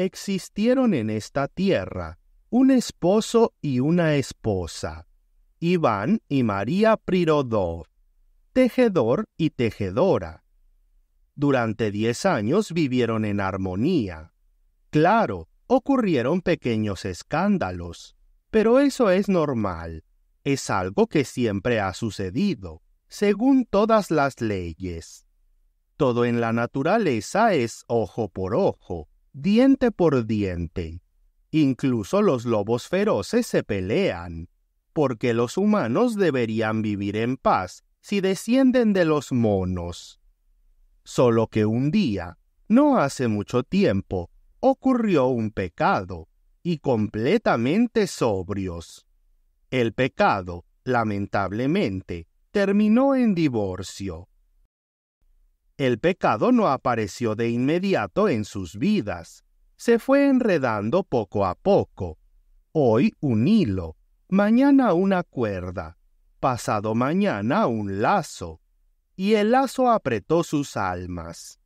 existieron en esta tierra un esposo y una esposa, Iván y María Prirodov, tejedor y tejedora. Durante diez años vivieron en armonía. Claro, ocurrieron pequeños escándalos, pero eso es normal, es algo que siempre ha sucedido, según todas las leyes. Todo en la naturaleza es ojo por ojo, diente por diente. Incluso los lobos feroces se pelean, porque los humanos deberían vivir en paz si descienden de los monos. Solo que un día, no hace mucho tiempo, ocurrió un pecado, y completamente sobrios. El pecado, lamentablemente, terminó en divorcio. El pecado no apareció de inmediato en sus vidas, se fue enredando poco a poco. Hoy un hilo, mañana una cuerda, pasado mañana un lazo, y el lazo apretó sus almas.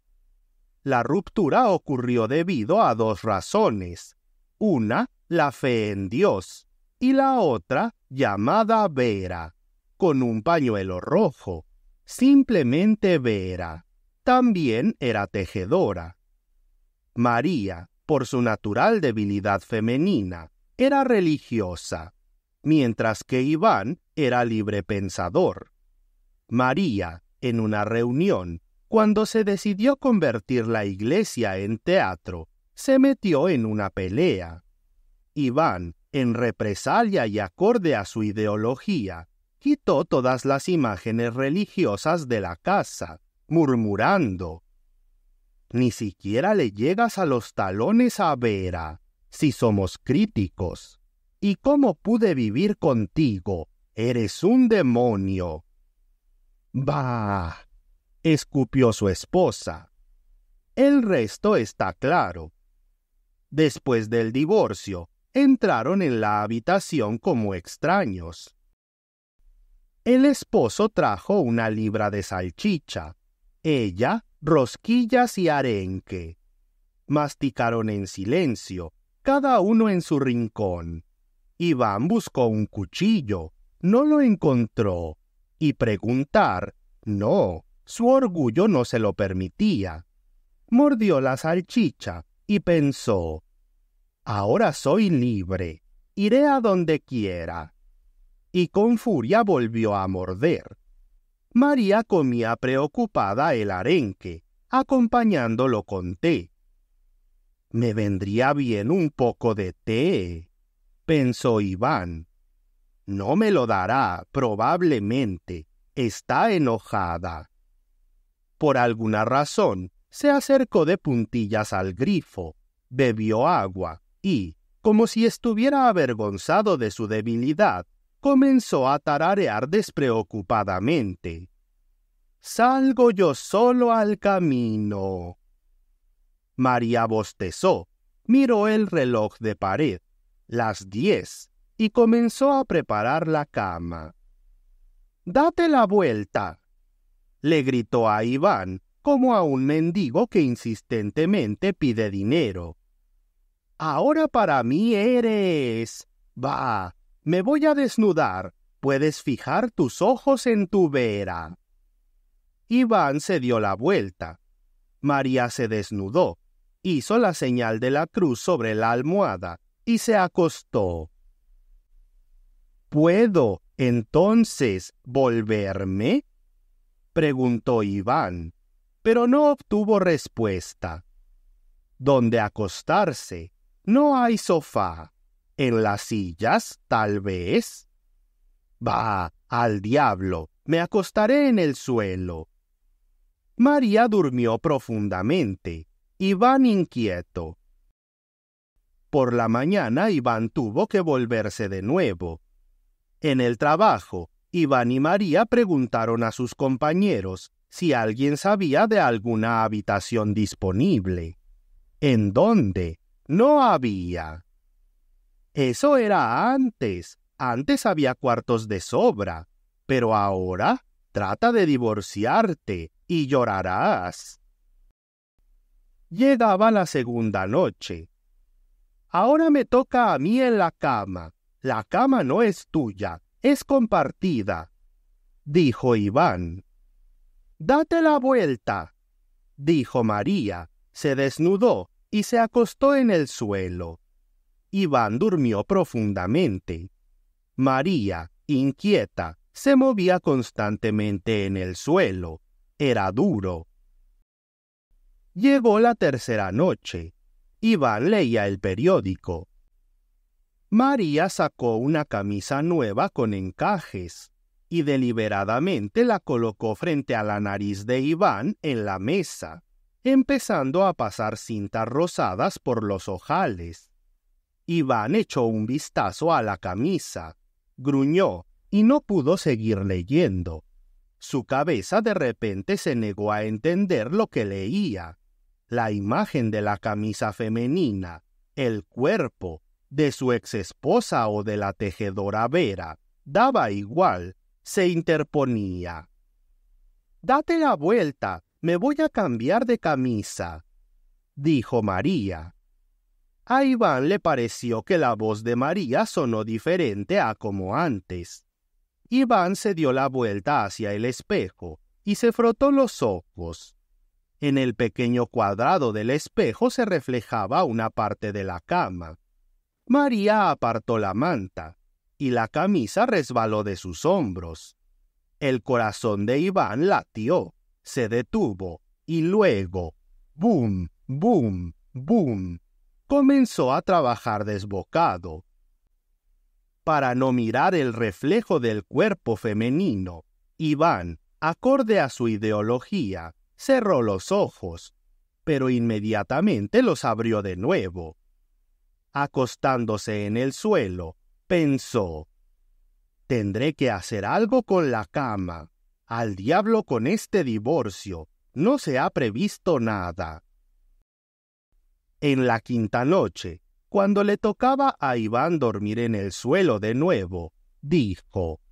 La ruptura ocurrió debido a dos razones. Una, la fe en Dios, y la otra, llamada Vera, con un pañuelo rojo, simplemente Vera. También era tejedora. María, por su natural debilidad femenina, era religiosa, mientras que Iván era libre pensador. María, en una reunión, cuando se decidió convertir la iglesia en teatro, se metió en una pelea. Iván, en represalia y acorde a su ideología, quitó todas las imágenes religiosas de la casa murmurando. Ni siquiera le llegas a los talones a Vera, si somos críticos. ¿Y cómo pude vivir contigo? Eres un demonio. Bah. escupió su esposa. El resto está claro. Después del divorcio, entraron en la habitación como extraños. El esposo trajo una libra de salchicha, ella, rosquillas y arenque. Masticaron en silencio, cada uno en su rincón. Iván buscó un cuchillo, no lo encontró, y preguntar, no, su orgullo no se lo permitía. Mordió la salchicha y pensó, ahora soy libre, iré a donde quiera. Y con furia volvió a morder. María comía preocupada el arenque, acompañándolo con té. Me vendría bien un poco de té, pensó Iván. No me lo dará, probablemente. Está enojada. Por alguna razón, se acercó de puntillas al grifo, bebió agua y, como si estuviera avergonzado de su debilidad, comenzó a tararear despreocupadamente. Salgo yo solo al camino. María bostezó, miró el reloj de pared, las diez, y comenzó a preparar la cama. Date la vuelta, le gritó a Iván, como a un mendigo que insistentemente pide dinero. Ahora para mí eres. Va, me voy a desnudar. Puedes fijar tus ojos en tu vera. Iván se dio la vuelta. María se desnudó, hizo la señal de la cruz sobre la almohada y se acostó. ¿Puedo, entonces, volverme? preguntó Iván, pero no obtuvo respuesta. ¿Dónde acostarse, no hay sofá en las sillas, tal vez. Va al diablo, me acostaré en el suelo. María durmió profundamente. Iván inquieto. Por la mañana Iván tuvo que volverse de nuevo. En el trabajo, Iván y María preguntaron a sus compañeros si alguien sabía de alguna habitación disponible. ¿En dónde? No había. Eso era antes. Antes había cuartos de sobra. Pero ahora trata de divorciarte y llorarás. Llegaba la segunda noche. Ahora me toca a mí en la cama. La cama no es tuya, es compartida, dijo Iván. Date la vuelta, dijo María, se desnudó y se acostó en el suelo. Iván durmió profundamente. María, inquieta, se movía constantemente en el suelo. Era duro. Llegó la tercera noche. Iván leía el periódico. María sacó una camisa nueva con encajes y deliberadamente la colocó frente a la nariz de Iván en la mesa, empezando a pasar cintas rosadas por los ojales. Iván echó un vistazo a la camisa, gruñó y no pudo seguir leyendo. Su cabeza de repente se negó a entender lo que leía. La imagen de la camisa femenina, el cuerpo, de su exesposa o de la tejedora Vera, daba igual, se interponía. Date la vuelta, me voy a cambiar de camisa, dijo María. A Iván le pareció que la voz de María sonó diferente a como antes. Iván se dio la vuelta hacia el espejo y se frotó los ojos. En el pequeño cuadrado del espejo se reflejaba una parte de la cama. María apartó la manta, y la camisa resbaló de sus hombros. El corazón de Iván latió, se detuvo, y luego, boom, boom, boom, comenzó a trabajar desbocado para no mirar el reflejo del cuerpo femenino. Iván, acorde a su ideología, cerró los ojos, pero inmediatamente los abrió de nuevo. Acostándose en el suelo, pensó, Tendré que hacer algo con la cama. Al diablo con este divorcio. No se ha previsto nada. En la quinta noche, cuando le tocaba a Iván dormir en el suelo de nuevo, dijo,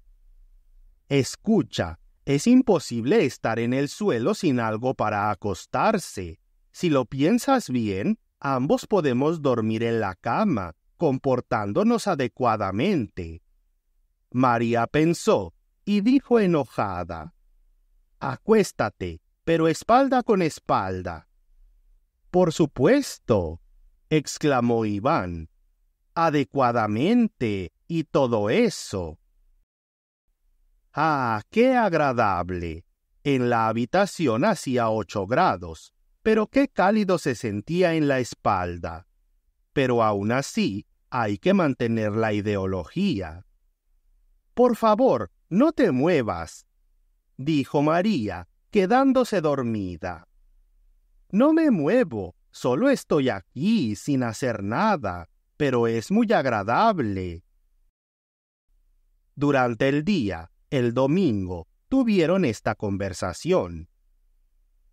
Escucha, es imposible estar en el suelo sin algo para acostarse. Si lo piensas bien, ambos podemos dormir en la cama, comportándonos adecuadamente. María pensó y dijo enojada, Acuéstate, pero espalda con espalda. Por supuesto, exclamó Iván. Adecuadamente y todo eso. Ah, qué agradable. En la habitación hacía ocho grados, pero qué cálido se sentía en la espalda. Pero aún así, hay que mantener la ideología. Por favor, no te muevas, dijo María, quedándose dormida. No me muevo, solo estoy aquí sin hacer nada, pero es muy agradable. Durante el día, el domingo, tuvieron esta conversación.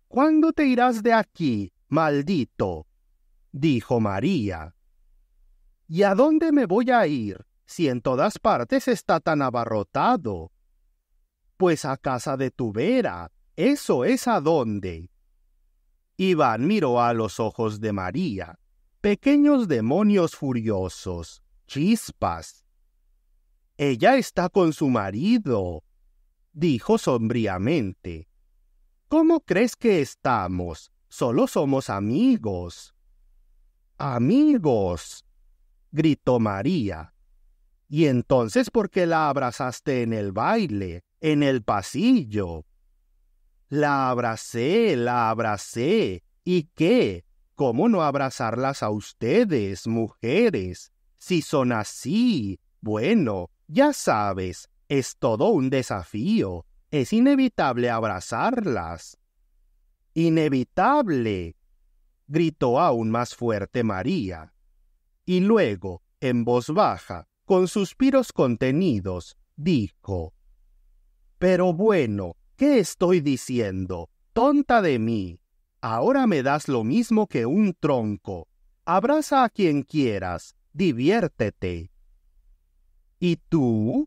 ¿Cuándo te irás de aquí, maldito? dijo María. ¿Y a dónde me voy a ir si en todas partes está tan abarrotado? Pues a casa de tu vera, eso es a dónde, Iván miró a los ojos de María, pequeños demonios furiosos, chispas. Ella está con su marido, dijo sombríamente. ¿Cómo crees que estamos? Solo somos amigos. Amigos, gritó María. ¿Y entonces por qué la abrazaste en el baile, en el pasillo? La abracé, la abracé. ¿Y qué? ¿Cómo no abrazarlas a ustedes, mujeres? Si son así. Bueno, ya sabes, es todo un desafío. Es inevitable abrazarlas. Inevitable. gritó aún más fuerte María. Y luego, en voz baja, con suspiros contenidos, dijo Pero bueno, ¿Qué estoy diciendo? Tonta de mí. Ahora me das lo mismo que un tronco. Abraza a quien quieras, diviértete. ¿Y tú?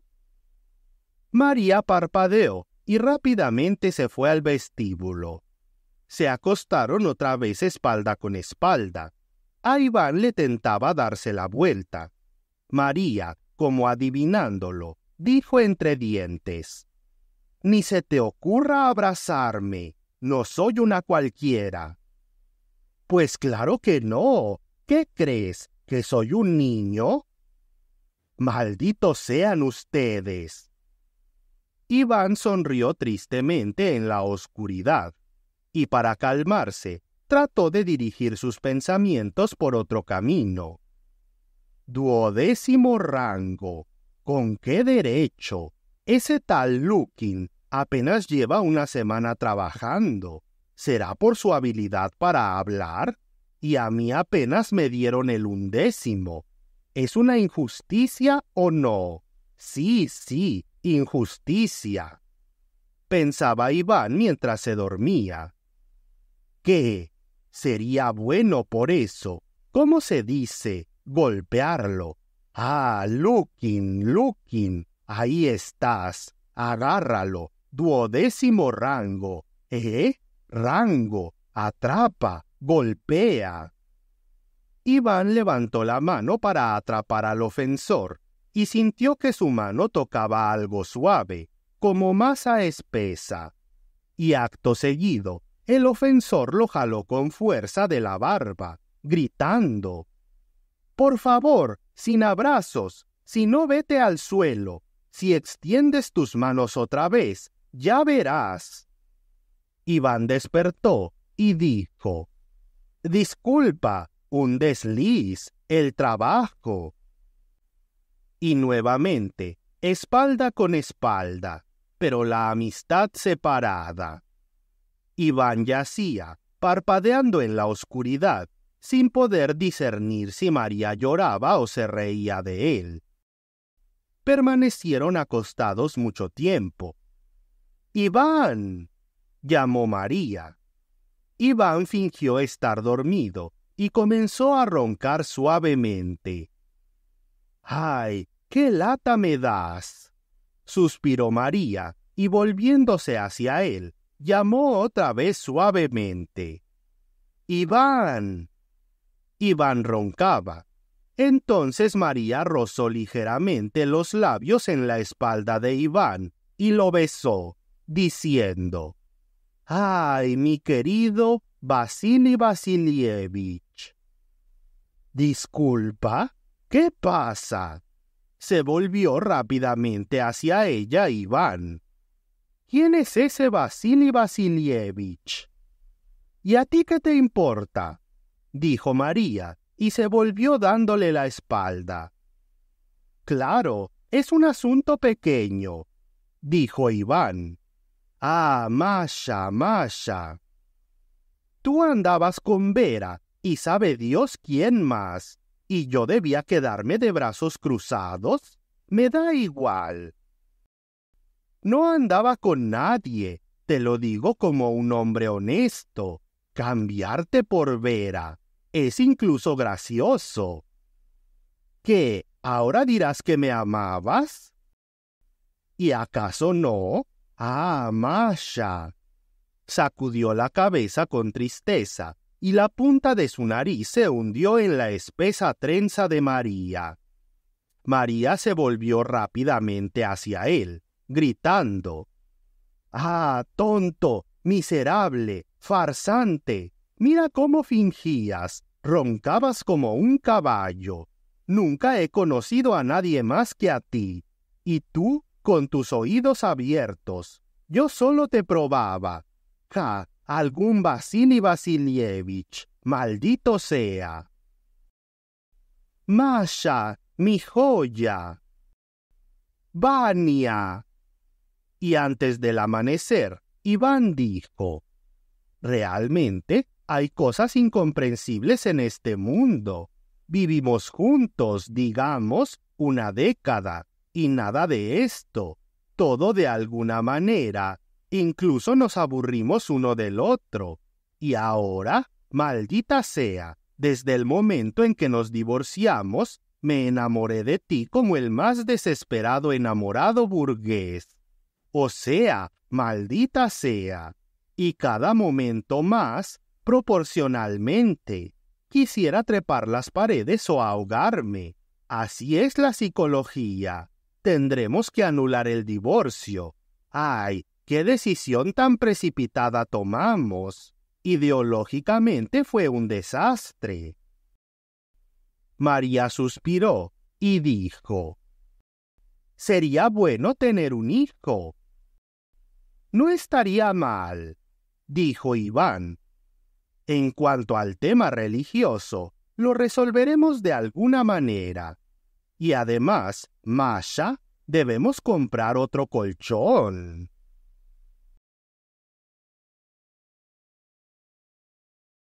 María parpadeó y rápidamente se fue al vestíbulo. Se acostaron otra vez espalda con espalda. A Iván le tentaba darse la vuelta. María, como adivinándolo, dijo entre dientes ni se te ocurra abrazarme. No soy una cualquiera. Pues claro que no. ¿Qué crees? ¿Que soy un niño? Malditos sean ustedes. Iván sonrió tristemente en la oscuridad, y para calmarse, trató de dirigir sus pensamientos por otro camino. Duodécimo rango. ¿Con qué derecho? Ese tal Lukin apenas lleva una semana trabajando. ¿Será por su habilidad para hablar? Y a mí apenas me dieron el undécimo. ¿Es una injusticia o no? Sí, sí, injusticia. Pensaba Iván mientras se dormía. ¿Qué? Sería bueno por eso. ¿Cómo se dice? Golpearlo. Ah, looking, looking. Ahí estás. Agárralo duodécimo rango. ¿Eh? Rango. Atrapa. Golpea. Iván levantó la mano para atrapar al ofensor y sintió que su mano tocaba algo suave, como masa espesa. Y acto seguido, el ofensor lo jaló con fuerza de la barba, gritando Por favor, sin abrazos, si no vete al suelo, si extiendes tus manos otra vez, ya verás. Iván despertó y dijo, Disculpa, un desliz, el trabajo. Y nuevamente, espalda con espalda, pero la amistad separada. Iván yacía, parpadeando en la oscuridad, sin poder discernir si María lloraba o se reía de él. Permanecieron acostados mucho tiempo, Iván. llamó María. Iván fingió estar dormido y comenzó a roncar suavemente. ¡Ay! ¡Qué lata me das! suspiró María, y volviéndose hacia él, llamó otra vez suavemente. Iván. Iván roncaba. Entonces María rozó ligeramente los labios en la espalda de Iván y lo besó diciendo, ¡Ay, mi querido Vasily Vasilievich! Disculpa, ¿qué pasa? Se volvió rápidamente hacia ella Iván. ¿Quién es ese Vasily Vasilievich? ¿Y a ti qué te importa? dijo María y se volvió dándole la espalda. Claro, es un asunto pequeño, dijo Iván. Ah, Masha, Masha. Tú andabas con Vera y sabe Dios quién más. ¿Y yo debía quedarme de brazos cruzados? Me da igual. No andaba con nadie, te lo digo como un hombre honesto. Cambiarte por Vera es incluso gracioso. ¿Qué? ¿Ahora dirás que me amabas? ¿Y acaso no? Ah, Masha. Sacudió la cabeza con tristeza y la punta de su nariz se hundió en la espesa trenza de María. María se volvió rápidamente hacia él, gritando Ah, tonto, miserable, farsante. Mira cómo fingías, roncabas como un caballo. Nunca he conocido a nadie más que a ti. Y tú con tus oídos abiertos. Yo solo te probaba. Ja, algún y Vasilievich, maldito sea. Masha, mi joya. Vania. Y antes del amanecer, Iván dijo, Realmente hay cosas incomprensibles en este mundo. Vivimos juntos, digamos, una década, y nada de esto. Todo de alguna manera. Incluso nos aburrimos uno del otro. Y ahora, maldita sea, desde el momento en que nos divorciamos, me enamoré de ti como el más desesperado enamorado burgués. O sea, maldita sea. Y cada momento más, proporcionalmente. Quisiera trepar las paredes o ahogarme. Así es la psicología tendremos que anular el divorcio. ¡Ay! ¡Qué decisión tan precipitada tomamos! Ideológicamente fue un desastre. María suspiró y dijo, Sería bueno tener un hijo. No estaría mal, dijo Iván. En cuanto al tema religioso, lo resolveremos de alguna manera. Y además, Masha, debemos comprar otro colchón.